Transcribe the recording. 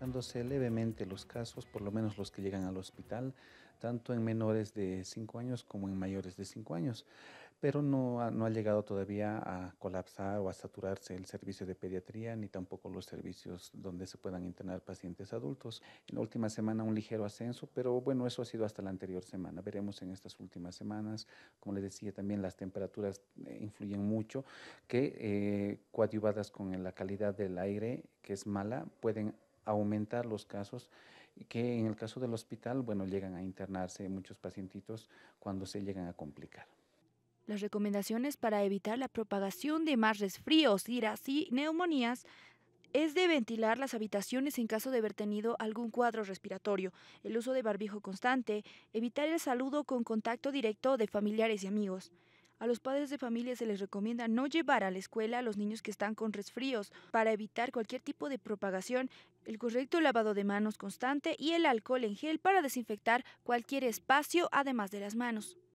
incrementándose levemente los casos, por lo menos los que llegan al hospital, tanto en menores de 5 años como en mayores de 5 años, pero no ha, no ha llegado todavía a colapsar o a saturarse el servicio de pediatría ni tampoco los servicios donde se puedan internar pacientes adultos. En la última semana un ligero ascenso, pero bueno, eso ha sido hasta la anterior semana. Veremos en estas últimas semanas, como les decía, también las temperaturas eh, influyen mucho, que eh, coadyuvadas con la calidad del aire, que es mala, pueden aumentar los casos que en el caso del hospital, bueno, llegan a internarse muchos pacientitos cuando se llegan a complicar. Las recomendaciones para evitar la propagación de más resfríos, iras y neumonías es de ventilar las habitaciones en caso de haber tenido algún cuadro respiratorio, el uso de barbijo constante, evitar el saludo con contacto directo de familiares y amigos. A los padres de familia se les recomienda no llevar a la escuela a los niños que están con resfríos para evitar cualquier tipo de propagación, el correcto lavado de manos constante y el alcohol en gel para desinfectar cualquier espacio además de las manos.